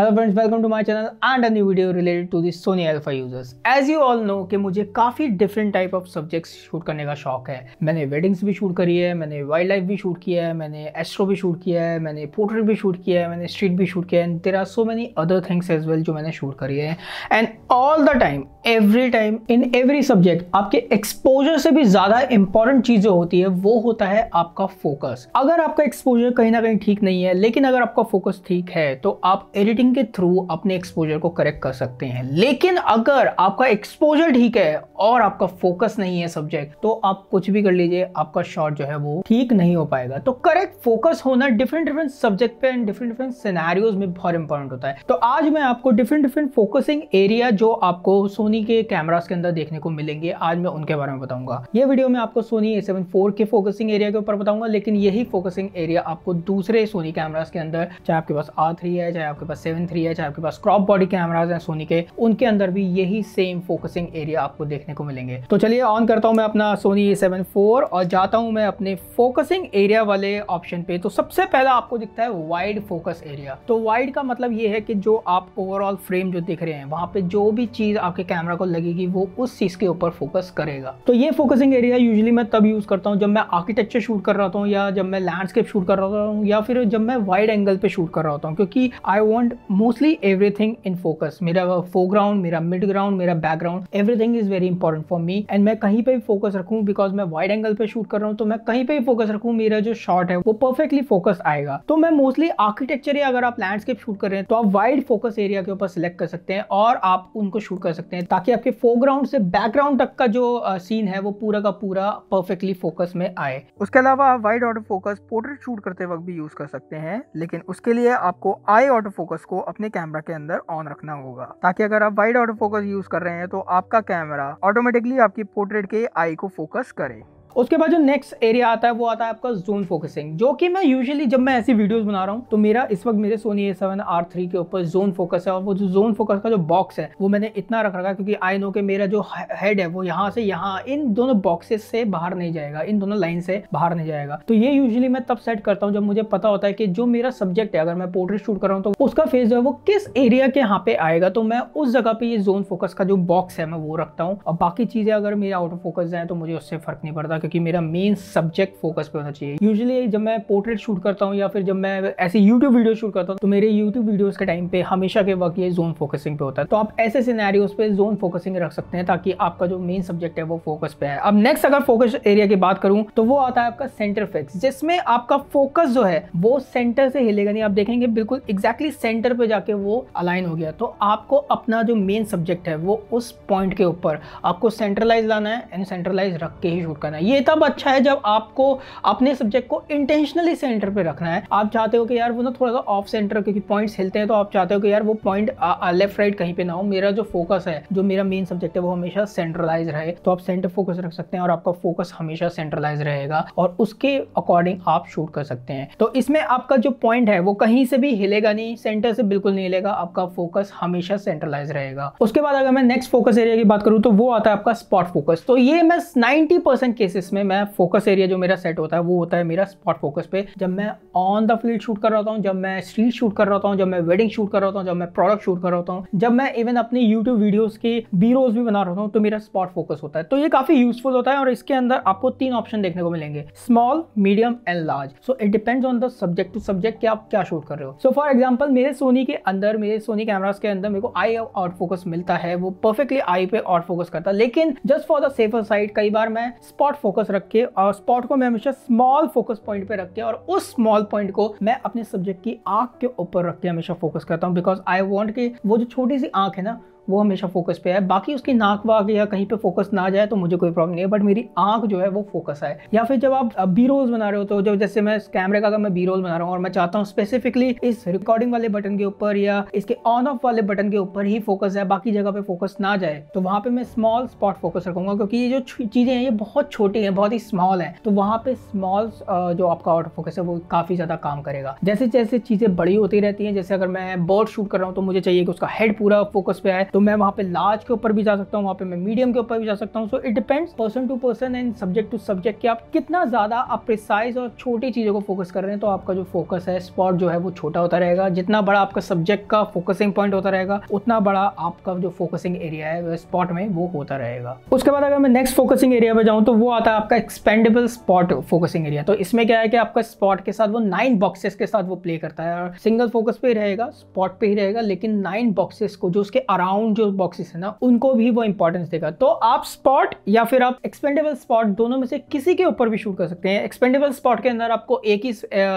Hello friends welcome to my channel and a new video related to this Sony Alpha users as you all know कि मुझे काफ़ी different type of subjects shoot करने का शौक है मैंने weddings भी शूट करी है मैंने वाइल्ड लाइफ भी शूट किया है मैंने एस्ट्रो भी शूट किया है मैंने पोर्ट्रेट भी शूट किया है मैंने स्ट्रीट भी शूट किया है and there are so many other things as well जो मैंने शूट करी है and all the time every time in every subject आपके एक्सपोजर से भी ज़्यादा इंपॉर्टेंट चीज़ें होती है वो होता है आपका फोकस अगर आपका एक्सपोजर कहीं ना कहीं ठीक नहीं है लेकिन अगर आपका फोकस ठीक है तो आप एडिटिंग ट्रेडिंग के थ्रू अपने एक्सपोजर को करेक्ट कर सकते हैं लेकिन अगर आपका एक्सपोजर ठीक है और आपका फोकस नहीं है सब्जेक्ट तो आप कुछ भी कर लीजिए आपका शॉट जो है वो ठीक नहीं हो पाएगा तो करेक्ट फोकस होना डिफरेंट डिफरेंट सब्जेक्ट पे एंड डिफरेंट डिफरेंट सिनेरियोज में बहुत इंपॉर्टेंट होता है तो आज मैं आपको डिफरेंट डिफरेंट फोकसिंग एरिया जो आपको सोनी के कैमराज के अंदर देखने को मिलेंगे आज मैं उनके बारे में बताऊंगा ये वीडियो में आपको सोनी ए सेवन फोर के फोकसिंग एरिया के ऊपर बताऊंगा लेकिन यही फोकसिंग एरिया आपको दूसरे सोनी कैमराज के अंदर चाहे आपके पास आर थ्री है चाहे आपके पास सेवन सेवन थ्री एच आपके पास क्रॉप बॉडी कैमराज हैं सोनी के उनके अंदर भी यही सेम फोकसिंग एरिया आपको देखने को मिलेंगे तो चलिए ऑन करता हूँ मैं अपना सोनी ए सेवन फोर और जाता हूँ मैं अपने फोकसिंग एरिया वाले ऑप्शन पे तो सबसे पहला आपको दिखता है वाइड फोकस एरिया तो वाइड का मतलब ये है कि जो आप ओवरऑल फ्रेम जो दिख रहे हैं वहाँ पे जो भी चीज़ आपके कैमरा को लगेगी वो उस चीज़ के ऊपर फोकस करेगा तो ये फोकसिंग एरिया यूजली मैं तब यूज़ करता हूँ जब मैं आर्किटेक्चर शूट कर रहा हूँ या जब मैं लैंडस्केप शूट कर रहा हूँ या फिर जब मैं वाइड एंगल पे शूट कर रहा होता हूँ क्योंकि I want mostly everything in focus मेरा फोरग्राउंड मेरा मिड ग्राउंड मेरा background everything is very important for me and मैं कहीं पर भी फोकस रखूँ बिकॉज मैं वाइड एंगल पे शूट कर रहा हूँ तो मैं कहीं पर भी फोकस रखूँ मेरा जो शॉट है वो परफेक्टली फोकस आएगा तो मैं मोस्टली आर्किटेक्चर या अगर आप लैंडस्केप शूट कर रहे हैं तो आप वाइड फोकस एरिया के ऊपर सिलेक्ट कर सकते हैं और आप उनको शूट कर सकते हैं ताकि आपके फोरग्राउंड से बैकग्राउंड तक का जो सीन है वो पूरा का पूरा परफेक्टली फोकस में आए उसके अलावा आप wide auto focus portrait shoot करते वक्त भी यूज कर सकते हैं लेकिन उसके लिए आपको आई ऑटो फोकस को अपने कैमरा के अंदर ऑन रखना होगा ताकि अगर आप वाइड ऑटो फोकस यूज कर रहे हैं तो आपका कैमरा ऑटोमेटिकली आपकी पोर्ट्रेट के आई को फोकस करे उसके बाद जो नेक्स्ट एरिया आता है वो आता है आपका जूम फोकसिंग जो कि मैं यूजुअली जब मैं ऐसी वीडियोस बना रहा हूँ तो मेरा इस वक्त मेरे Sony A seven R three के ऊपर जोन फोकस है और वो जो जोन फोकस का जो बॉक्स है वो मैंने इतना रख रखा है क्योंकि आई नो के मेरा जो हेड है वो यहाँ से यहाँ इन दोनों बॉक्सेस से बाहर नहीं जाएगा इन दोनों लाइन से बाहर नहीं जाएगा तो ये यूजली मैं तब सेट करता हूँ जब मुझे पता होता है कि जो मेरा सब्जेक्ट है अगर मैं पोर्ट्रेट शूट कर रहा हूँ तो उसका फेस जो है वो किस एरिया के यहाँ पे आएगा तो मैं उस जगह पे ये जोन फोकस का जो बॉक्स है मैं वो रखता हूँ और बाकी चीज़ें अगर मेरे आउट ऑफ फोकस जाए तो मुझे उससे फर्क नहीं पड़ता करना क्योंकि मेरा मेन सब्जेक्ट फोकस पे होना चाहिए यूजली जब मैं पोर्ट्रेट शूट करता हूँ या फिर जब मैं ऐसे यूट्यूब वीडियो शूट करता हूँ तो मेरे यूट्यूब वीडियोज के टाइम पे हमेशा के वक्त ये जोन फोकसिंग पे होता है तो आप ऐसे सिनेरियोज पे जोन फोकसिंग रख सकते हैं ताकि आपका जो मेन सब्जेक्ट है वो फोकस पे है अब नेक्स्ट अगर फोकस एरिया की बात करूँ तो वो आता है आपका सेंटर फिक्स जिसमें आपका फोकस जो है वो सेंटर से हिलेगा नहीं आप देखेंगे बिल्कुल एग्जैक्टली सेंटर पे जाके वो अलाइन हो गया तो आपको अपना जो मेन सब्जेक्ट है वो उस पॉइंट के ऊपर आपको सेंट्रलाइज लाना है एंड सेंट्रलाइज रख के ही शूट करना है ये तब अच्छा है जब आपको अपने सब्जेक्ट को इंटेंशनली सेंटर पे रखना है आप चाहते हो कि यार वो ना थोड़ा सा ऑफ सेंटर क्योंकि पॉइंट्स हिलते हैं तो आप चाहते हो कि यार वो पॉइंट लेफ्ट राइट कहीं पे ना हो मेरा जो फोकस है जो मेरा मेन सब्जेक्ट है वो हमेशा सेंट्रलाइज रहे तो आप सेंटर फोकस रख सकते हैं और आपका फोकस हमेशा सेंट्रलाइज रहेगा और उसके अकॉर्डिंग आप शूट कर सकते हैं तो इसमें आपका जो पॉइंट है वो कहीं से भी हिलेगा नहीं सेंटर से बिल्कुल नहीं हिलेगा आपका फोकस हमेशा सेंट्रलाइज रहेगा उसके बाद अगर मैं नेक्स्ट फोकस एरिया की बात करूं तो वो आता है आपका स्पॉट फोकस तो ये मैं नाइन्टी केसेस इसमें मैं फोकस एरिया जो मेरा सेट होता है वो होता है मेरा स्पॉट फोकस पे जब मैं ऑन द फील्ड शूट कर रहा हूँ जब मैं स्ट्रीट शूट कर रहा हूँ जब मैं वेडिंग शूट कर रहा हूँ जब मैं प्रोडक्ट शूट कर रहा हूँ जब मैं इवन अपनी यूट्यूब वीडियोज की बीरोज भी बना रहा हूँ तो मेरा स्पॉट फोकस होता है तो ये काफी यूजफुल होता है और इसके अंदर आपको तीन ऑप्शन देखने को मिलेंगे small medium and large so it depends on the subject to subject कि आप क्या शूट कर रहे हो सो फॉर एग्जाम्पल मेरे सोनी के अंदर मेरे सोनी कैमराज के अंदर मेरे को आई आउट फोकस मिलता है वो परफेक्टली आई पे आउट फोकस करता है लेकिन just for the safer side कई बार मैं स्पॉट फोकस फोकस रख के और स्पॉट को मैं हमेशा स्मॉल फोकस पॉइंट पे रख के और उस स्मॉल पॉइंट को मैं अपने सब्जेक्ट की आंख के ऊपर रख के हमेशा फोकस करता हूँ बिकॉज आई वॉन्ट कि वो जो छोटी सी आंख है ना वो हमेशा फोकस पे है बाकी उसकी नाक वाक या कहीं पे फोकस ना जाए तो मुझे कोई प्रॉब्लम नहीं है बट मेरी आंख जो है वो फोकस आए या फिर जब आप बी रोल्स बना रहे हो तो जब जैसे मैं कैमरे का अगर मैं बी रोल बना रहा हूँ और मैं चाहता हूँ स्पेसिफिकली इस रिकॉर्डिंग वाले बटन के ऊपर या इसके ऑन ऑफ वाले बटन के ऊपर ही फोकस है बाकी जगह पे फोकस ना जाए तो वहां पे मैं स्मॉल स्पॉट फोकस रखूंगा क्योंकि ये जो चीज़ें हैं ये बहुत छोटी हैं बहुत ही स्मॉल है तो वहां पे स्मॉल जो आपका आउट फोकस है वो काफ़ी ज़्यादा काम करेगा जैसे जैसे चीज़ें बड़ी होती रहती हैं जैसे अगर मैं बर्ड शूट कर रहा हूँ तो मुझे चाहिए कि उसका हेड पूरा फोकस पे आए तो तो मैं वहाँ पे लार्ज के ऊपर भी जा सकता हूँ वहाँ पे मैं मीडियम के ऊपर भी जा सकता हूँ so it depends person to person and subject to subject कि आप कितना ज़्यादा आप प्रिसाइज और छोटी चीज़ों को फोकस कर रहे हैं तो आपका जो फोकस है स्पॉट जो है वो छोटा होता रहेगा जितना बड़ा आपका सब्जेक्ट का फोकसिंग पॉइंट होता रहेगा उतना बड़ा आपका जो फोकसिंग एरिया है स्पॉट में वो होता रहेगा उसके बाद अगर मैं नेक्स्ट फोकसिंग एरिया पर जाऊँ तो वो आता है आपका एक्सपेंडेबल स्पॉट फोकसिंग एरिया तो इसमें क्या है कि आपका स्पॉट के साथ वो नाइन बॉक्सेस के साथ वो प्ले करता है और सिंगल फोकस पे ही रहेगा स्पॉट पे ही रहेगा लेकिन नाइन बॉक्सेस को जो उसके अराउंड राउंड जो बॉक्सेस है ना उनको भी वो इंपॉर्टेंस देगा तो आप स्पॉट या फिर आप एक्सपेंडेबल स्पॉट दोनों में से किसी के ऊपर भी शूट कर सकते हैं एक्सपेंडेबल स्पॉट के अंदर आपको एक ही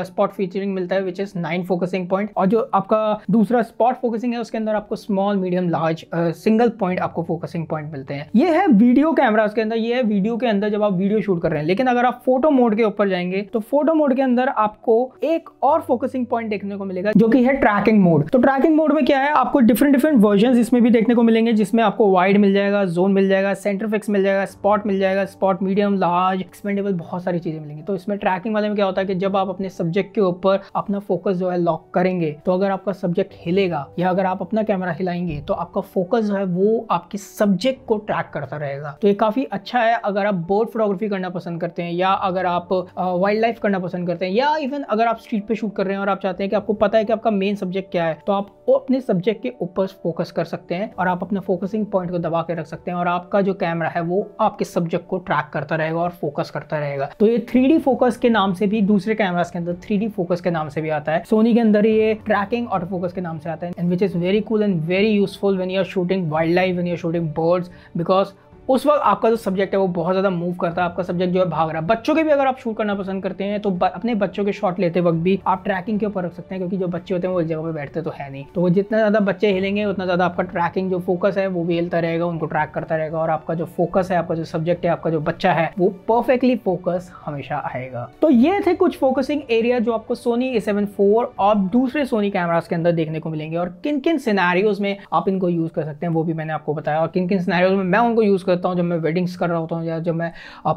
स्पॉट फीचरिंग मिलता है which is nine focusing point और जो आपका दूसरा स्पॉट फोकसिंग है उसके अंदर आपको small medium large single point आपको फोकसिंग पॉइंट मिलते हैं ये है वीडियो कैमरा के अंदर ये है वीडियो के अंदर जब आप वीडियो शूट कर रहे हैं लेकिन अगर आप फोटो मोड के ऊपर जाएंगे तो फोटो मोड के अंदर आपको एक और फोकसिंग पॉइंट देखने को मिलेगा जो कि है ट्रैकिंग मोड तो ट्रैकिंग मोड में क्या है आपको डिफरेंट डिफरेंट वर्जन इसमें भी देखने को मिलेंगे जिसमें आपको वाइड मिल जाएगा जोन मिल जाएगा सेंटर फिक्स मिल जाएगा स्पॉट मिल जाएगा स्पॉट मीडियम लार्ज एक्सपेंडेबल बहुत सारी चीज़ें मिलेंगी तो इसमें ट्रैकिंग वाले में क्या होता है कि जब आप अपने सब्जेक्ट के ऊपर अपना फोकस जो है लॉक करेंगे तो अगर आपका सब्जेक्ट हिलेगा या अगर आप अपना कैमरा हिलाएंगे तो आपका फोकस जो है वो आपके सब्जेक्ट को ट्रैक करता रहेगा तो ये काफ़ी अच्छा है अगर आप बर्ड फोटोग्राफी करना पसंद करते हैं या अगर आप वाइल्ड लाइफ करना पसंद करते हैं या इवन अगर आप स्ट्रीट पे शूट कर रहे हैं और आप चाहते हैं कि आपको पता है कि आपका मेन सब्जेक्ट क्या है तो आप अपने सब्जेक्ट के ऊपर फोकस कर सकते हैं हैं और आप अपने फोकसिंग पॉइंट को दबा के रख सकते हैं और आपका जो कैमरा है वो आपके सब्जेक्ट को ट्रैक करता रहेगा और फोकस करता रहेगा तो ये थ्री फोकस के नाम से भी दूसरे कैमराज के अंदर थ्री फोकस के नाम से भी आता है सोनी के अंदर ये ट्रैकिंग ऑटो फोकस के नाम से आता है and which is very cool and very useful when you are shooting wildlife when you are shooting birds because उस वक्त आपका जो सब्जेक्ट है वो बहुत ज़्यादा मूव करता है आपका सब्जेक्ट जो है भाग रहा है बच्चों के भी अगर आप शूट करना पसंद करते हैं तो अपने बच्चों के शॉट लेते वक्त भी आप ट्रैकिंग के ऊपर रख सकते हैं क्योंकि जो बच्चे होते हैं वो एक जगह पर बैठते तो है नहीं तो वो जितना ज़्यादा बच्चे हिलेंगे उतना ज़्यादा आपका ट्रैकिंग जो फोकस है वो भी हिलता रहेगा उनको ट्रैक करता रहेगा और आपका जो फोकस है आपका जो सब्जेक्ट है आपका जो बच्चा है वो परफेक्टली फोकस हमेशा आएगा तो ये थे कुछ फोकसिंग एरिया जो आपको सोनी ए सेवन फोर और दूसरे सोनी कैमराज के अंदर देखने को मिलेंगे और किन किन सिनारियोज में आप इनको यूज़ कर सकते हैं वो भी मैंने आपको बताया और किन किन सिनारियोज में मैं उनको यूज़ कर करता हूँ जब मैं वेडिंग्स कर रहा होता हूँ या जब मैं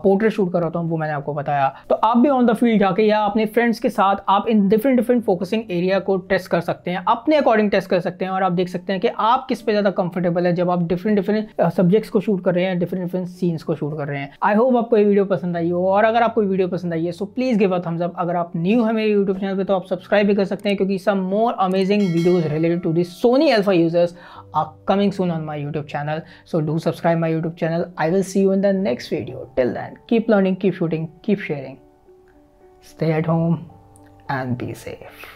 पोर्ट्रेट शूट कर रहा होता हूँ वो मैंने आपको बताया तो आप भी ऑन द फील्ड जाके या अपने फ्रेंड्स के साथ आप इन डिफरेंट डिफरेंट फोकसिंग एरिया को टेस्ट कर सकते हैं अपने अकॉर्डिंग टेस्ट कर सकते हैं और आप देख सकते हैं कि आप किस पे ज़्यादा कंफर्टेबल है जब आप डिफरेंट डिफरेंट सब्जेक्ट्स को शूट कर रहे हैं डिफरेंट डिफरेंट सीन्स को शूट कर रहे हैं आई होप आपको ये वीडियो पसंद आई हो और अगर आपको वीडियो पसंद आई है so please give a thumbs up अगर आप न्यू है मेरे यूट्यूब चैनल पर तो आप सब्सक्राइब भी कर सकते हैं क्योंकि some more amazing videos related to this Sony Alpha users are coming soon on my YouTube channel so do subscribe my YouTube channel channel. I will see you in the next video. Till then, keep learning, keep shooting, keep sharing. Stay at home and be safe.